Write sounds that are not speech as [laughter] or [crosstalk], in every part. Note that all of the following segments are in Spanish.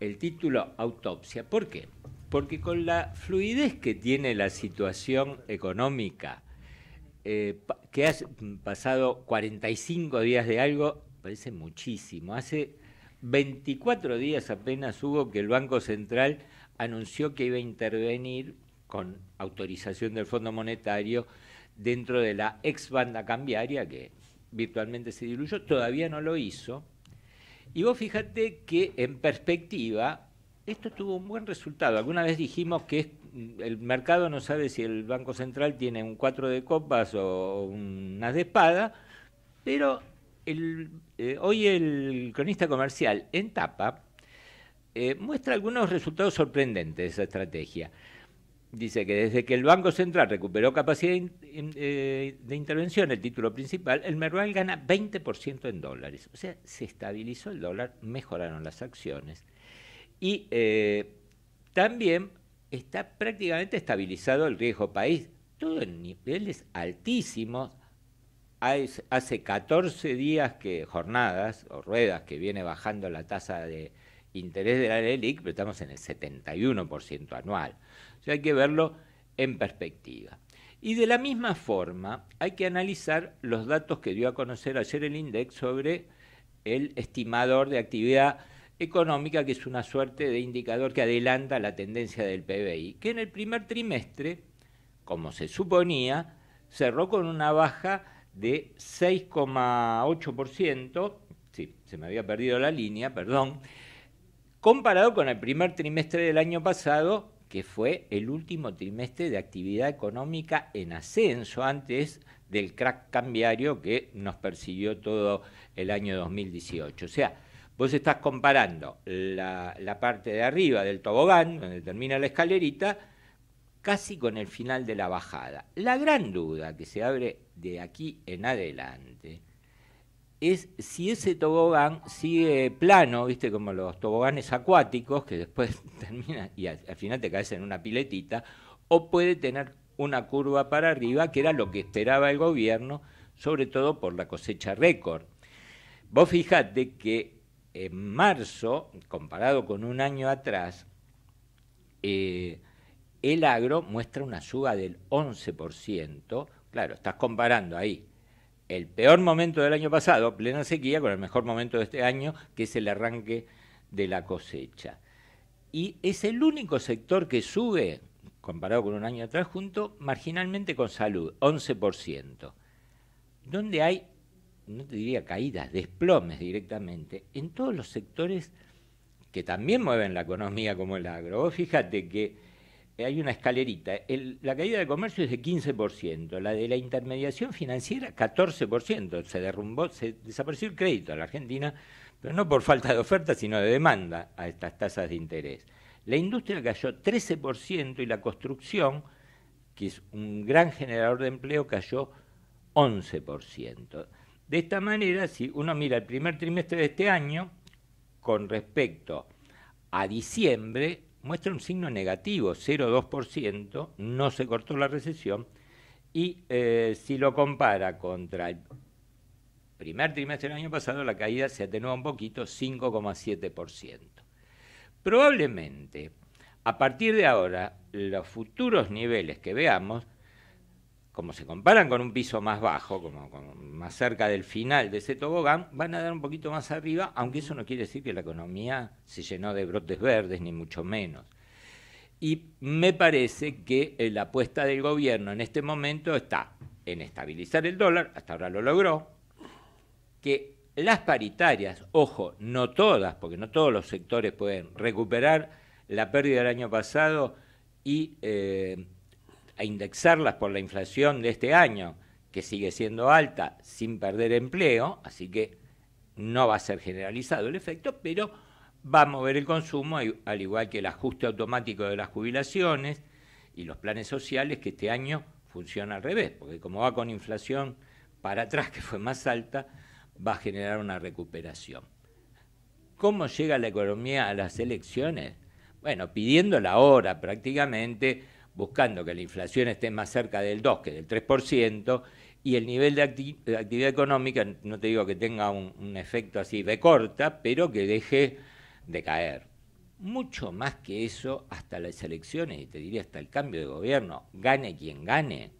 el título autopsia. ¿Por qué? Porque con la fluidez que tiene la situación económica, eh, que ha pasado 45 días de algo, parece muchísimo. Hace 24 días apenas hubo que el Banco Central anunció que iba a intervenir con autorización del Fondo Monetario dentro de la ex banda cambiaria que virtualmente se diluyó, todavía no lo hizo, y vos fíjate que en perspectiva, esto tuvo un buen resultado. Alguna vez dijimos que el mercado no sabe si el Banco Central tiene un cuatro de copas o unas de espada, pero eh, hoy el cronista comercial en tapa eh, muestra algunos resultados sorprendentes de esa estrategia. Dice que desde que el Banco Central recuperó capacidad eh, de intervención, el título principal, el Merval gana 20% en dólares. O sea, se estabilizó el dólar, mejoraron las acciones. Y eh, también está prácticamente estabilizado el riesgo país. Todo en niveles altísimos. hace 14 días que jornadas o ruedas que viene bajando la tasa de, interés de la LELIC, pero estamos en el 71% anual. O sea, hay que verlo en perspectiva. Y de la misma forma, hay que analizar los datos que dio a conocer ayer el INDEX sobre el estimador de actividad económica, que es una suerte de indicador que adelanta la tendencia del PBI, que en el primer trimestre, como se suponía, cerró con una baja de 6,8%, sí, se me había perdido la línea, perdón, comparado con el primer trimestre del año pasado, que fue el último trimestre de actividad económica en ascenso antes del crack cambiario que nos persiguió todo el año 2018. O sea, vos estás comparando la, parte de arriba del tobogán, donde termina la escalerita, casi con el final de la bajada. La gran duda que se abre de aquí en adelante es si ese tobogán sigue plano, viste, como los toboganes acuáticos, que después [laughs] termina y al, final te caes en una piletita, o puede tener una curva para arriba, que era lo que esperaba el gobierno, sobre todo por la cosecha récord. Vos fijate que en marzo, comparado con un año atrás, eh, el agro muestra una suba del 11%, claro, estás comparando ahí el peor momento del año pasado, plena sequía, con el mejor momento de este año, que es el arranque de la cosecha. Y es el único sector que sube, comparado con un año atrás, junto marginalmente con salud, 11%. Donde hay, no te diría caídas, desplomes directamente, en todos los sectores que también mueven la economía como el agro. fíjate que eh, hay una escalerita. la caída de comercio es de 15%, la de la intermediación financiera 14%. Se derrumbó, se desapareció el crédito a la Argentina, pero no por falta de oferta, sino de demanda a estas tasas de interés. La industria cayó 13% y la construcción, que es un gran generador de empleo, cayó 11%. De esta manera, si uno mira el primer trimestre de este año, con respecto a diciembre, muestra un signo negativo, 0,2%, no se cortó la recesión, y eh, si lo compara contra el primer trimestre del año pasado, la caída se atenúa un poquito, 5,7%. Probablemente, a partir de ahora, los futuros niveles que veamos como se comparan con un piso más bajo, como, más cerca del final de ese tobogán, van a dar un poquito más arriba, aunque eso no quiere decir que la economía se llenó de brotes verdes, ni mucho menos. Y me parece que eh, la apuesta del gobierno en este momento está en estabilizar el dólar, hasta ahora lo logró, que las paritarias, ojo, no todas, porque no todos los sectores pueden recuperar la pérdida del año pasado y... Eh, a indexarlas por la inflación de este año, que sigue siendo alta, sin perder empleo, así que no va a ser generalizado el efecto, pero va a mover el consumo, al igual que el ajuste automático de las jubilaciones y los planes sociales, que este año funciona al revés, porque como va con inflación para atrás, [laughs] que fue más alta, va a generar una recuperación. ¿Cómo llega la economía a las elecciones? Bueno, pidiéndola ahora prácticamente buscando que la inflación esté más cerca del 2 que del 3%, y el nivel de, actividad económica, no te digo que tenga un, efecto así de corta, pero que deje de caer. Mucho más que eso, hasta las elecciones, y te diría hasta el cambio de gobierno, gane quien gane,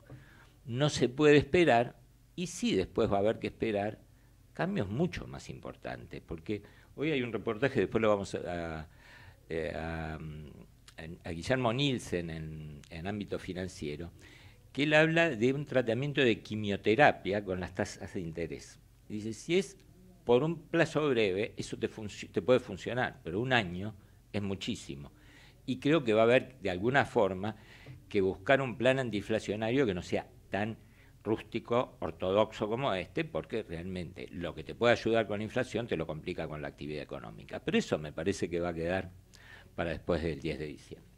no se puede esperar, y sí después va a haber que esperar cambios mucho más importantes, porque hoy hay un reportaje, después lo vamos a eh, a Guillermo Nielsen en, ámbito financiero, que él habla de un tratamiento de quimioterapia con las tasas de interés. Dice, si es por un plazo breve, eso te, te puede funcionar, pero un año es muchísimo. Y creo que va a haber, de alguna forma, que buscar un plan antiinflacionario que no sea tan rústico, ortodoxo como este, porque realmente lo que te puede ayudar con la inflación te lo complica con la actividad económica. Pero eso me parece que va a quedar para después del 10 de diciembre.